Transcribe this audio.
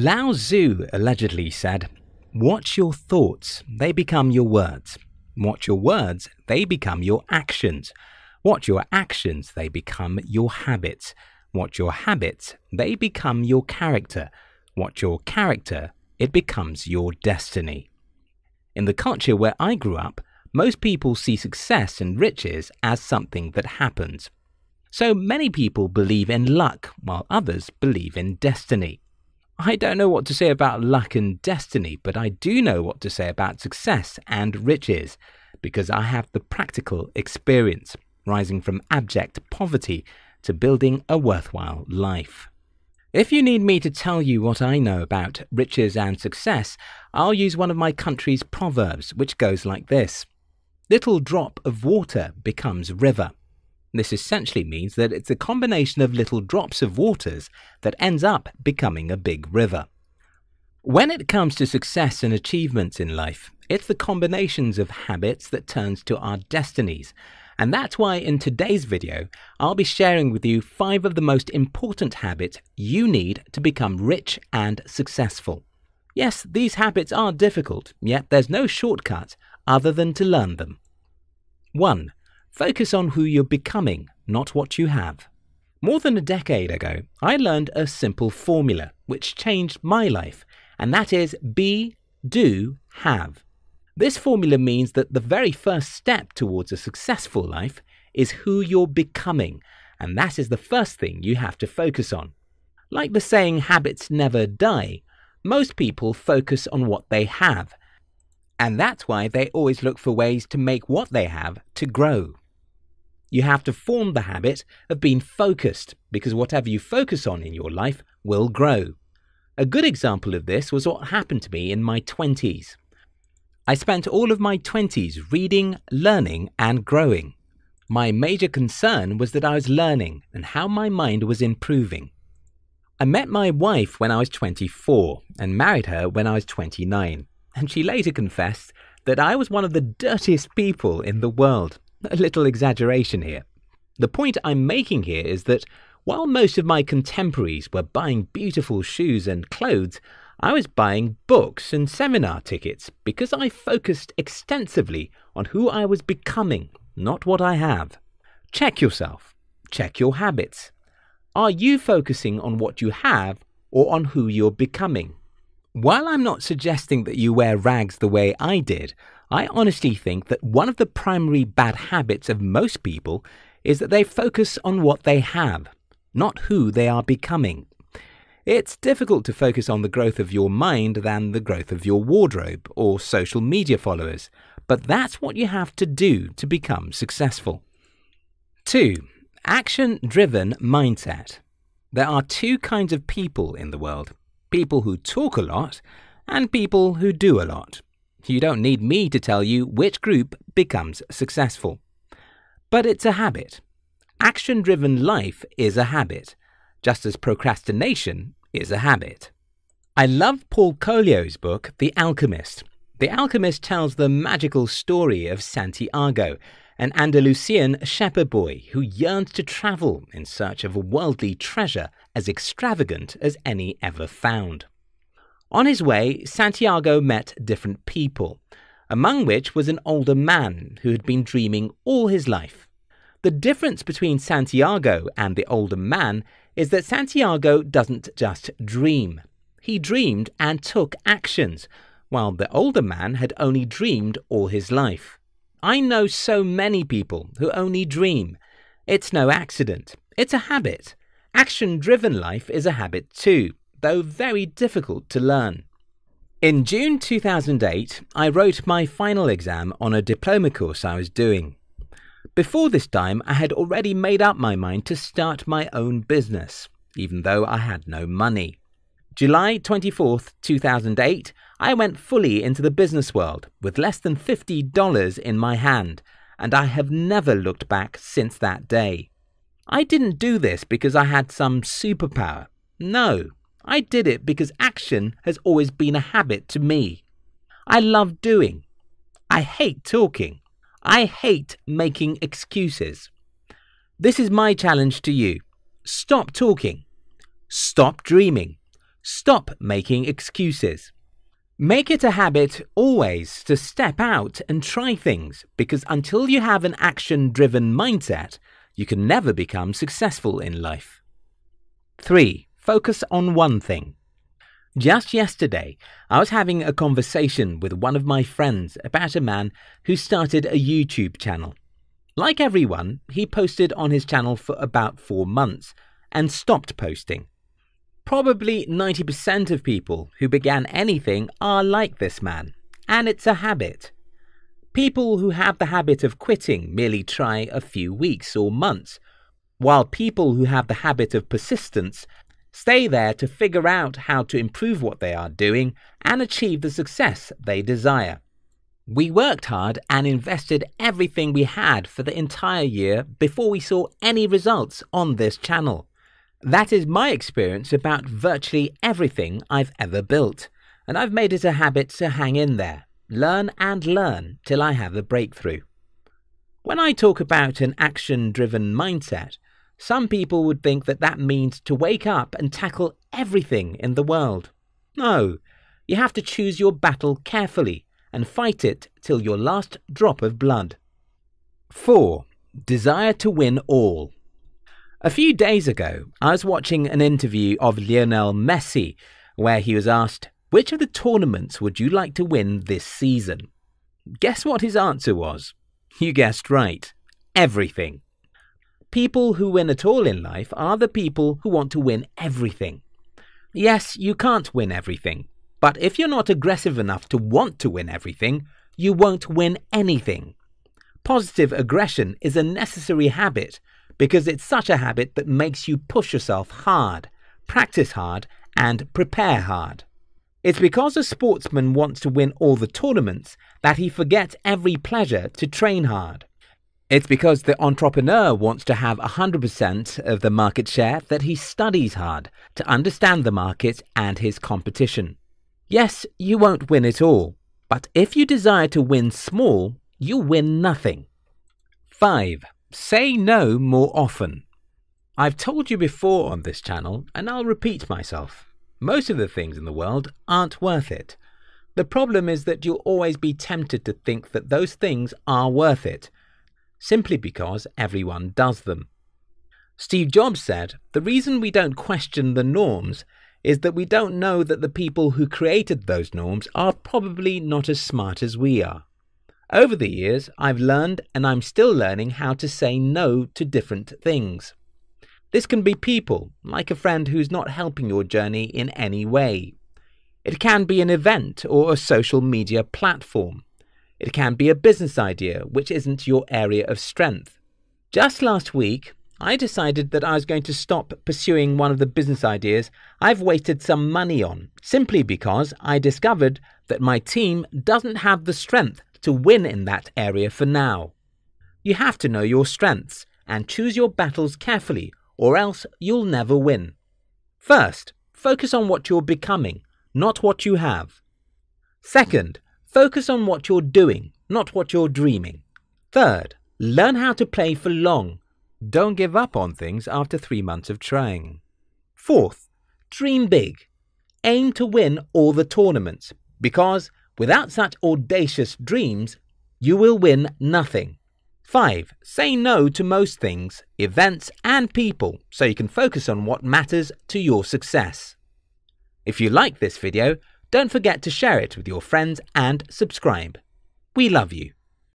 Lao Tzu allegedly said, Watch your thoughts, they become your words. Watch your words, they become your actions. Watch your actions, they become your habits. Watch your habits, they become your character. Watch your character, it becomes your destiny. In the culture where I grew up, most people see success and riches as something that happens. So many people believe in luck, while others believe in destiny. I don't know what to say about luck and destiny, but I do know what to say about success and riches because I have the practical experience, rising from abject poverty to building a worthwhile life. If you need me to tell you what I know about riches and success, I'll use one of my country's proverbs, which goes like this Little drop of water becomes river, this essentially means that it's a combination of little drops of waters that ends up becoming a big river. When it comes to success and achievements in life, it's the combinations of habits that turns to our destinies. And that's why in today's video, I'll be sharing with you five of the most important habits you need to become rich and successful. Yes, these habits are difficult, yet there's no shortcut other than to learn them. 1. Focus on who you're becoming, not what you have. More than a decade ago, I learned a simple formula which changed my life, and that is be, do, have. This formula means that the very first step towards a successful life is who you're becoming, and that is the first thing you have to focus on. Like the saying, habits never die, most people focus on what they have, and that's why they always look for ways to make what they have to grow. You have to form the habit of being focused because whatever you focus on in your life will grow. A good example of this was what happened to me in my 20s. I spent all of my 20s reading, learning, and growing. My major concern was that I was learning and how my mind was improving. I met my wife when I was 24 and married her when I was 29, and she later confessed that I was one of the dirtiest people in the world. A little exaggeration here. The point I'm making here is that while most of my contemporaries were buying beautiful shoes and clothes, I was buying books and seminar tickets because I focused extensively on who I was becoming, not what I have. Check yourself. Check your habits. Are you focusing on what you have or on who you're becoming? While I'm not suggesting that you wear rags the way I did, I honestly think that one of the primary bad habits of most people is that they focus on what they have, not who they are becoming. It's difficult to focus on the growth of your mind than the growth of your wardrobe or social media followers, but that's what you have to do to become successful. 2. Action driven mindset. There are two kinds of people in the world people who talk a lot and people who do a lot. You don't need me to tell you which group becomes successful. But it's a habit. Action driven life is a habit, just as procrastination is a habit. I love Paul Coelho's book, The Alchemist. The Alchemist tells the magical story of Santiago, an Andalusian shepherd boy who yearned to travel in search of a worldly treasure as extravagant as any ever found. On his way, Santiago met different people, among which was an older man who had been dreaming all his life. The difference between Santiago and the older man is that Santiago doesn't just dream. He dreamed and took actions, while the older man had only dreamed all his life. I know so many people who only dream. It's no accident, it's a habit. Action driven life is a habit too though very difficult to learn. In June 2008, I wrote my final exam on a diploma course I was doing. Before this time, I had already made up my mind to start my own business, even though I had no money. July 24th, 2008, I went fully into the business world with less than $50 in my hand, and I have never looked back since that day. I didn't do this because I had some superpower. No, I did it because action has always been a habit to me. I love doing. I hate talking. I hate making excuses. This is my challenge to you. Stop talking. Stop dreaming. Stop making excuses. Make it a habit always to step out and try things because until you have an action driven mindset, you can never become successful in life. 3 focus on one thing. Just yesterday, I was having a conversation with one of my friends about a man who started a YouTube channel. Like everyone, he posted on his channel for about four months and stopped posting. Probably 90% of people who began anything are like this man, and it's a habit. People who have the habit of quitting merely try a few weeks or months, while people who have the habit of persistence stay there to figure out how to improve what they are doing and achieve the success they desire. We worked hard and invested everything we had for the entire year before we saw any results on this channel. That is my experience about virtually everything I've ever built, and I've made it a habit to hang in there, learn and learn till I have a breakthrough. When I talk about an action driven mindset, some people would think that that means to wake up and tackle everything in the world. No, you have to choose your battle carefully and fight it till your last drop of blood. 4. Desire to win all. A few days ago, I was watching an interview of Lionel Messi where he was asked, Which of the tournaments would you like to win this season? Guess what his answer was? You guessed right. Everything people who win at all in life are the people who want to win everything. Yes, you can't win everything, but if you're not aggressive enough to want to win everything, you won't win anything. Positive aggression is a necessary habit because it's such a habit that makes you push yourself hard, practice hard, and prepare hard. It's because a sportsman wants to win all the tournaments that he forgets every pleasure to train hard. It's because the entrepreneur wants to have 100% of the market share that he studies hard to understand the market and his competition. Yes, you won't win it all, but if you desire to win small, you win nothing. 5. Say no more often. I've told you before on this channel, and I'll repeat myself. Most of the things in the world aren't worth it. The problem is that you'll always be tempted to think that those things are worth it simply because everyone does them. Steve Jobs said, The reason we don't question the norms is that we don't know that the people who created those norms are probably not as smart as we are. Over the years, I've learned and I'm still learning how to say no to different things. This can be people, like a friend who's not helping your journey in any way. It can be an event or a social media platform. It can be a business idea which isn't your area of strength. Just last week, I decided that I was going to stop pursuing one of the business ideas I've wasted some money on, simply because I discovered that my team doesn't have the strength to win in that area for now. You have to know your strengths and choose your battles carefully, or else you'll never win. First, focus on what you're becoming, not what you have. Second, Focus on what you're doing, not what you're dreaming. Third, learn how to play for long. Don't give up on things after three months of trying. Fourth, dream big. Aim to win all the tournaments, because without such audacious dreams, you will win nothing. 5. Say no to most things, events, and people so you can focus on what matters to your success. If you like this video, don't forget to share it with your friends and subscribe. We love you.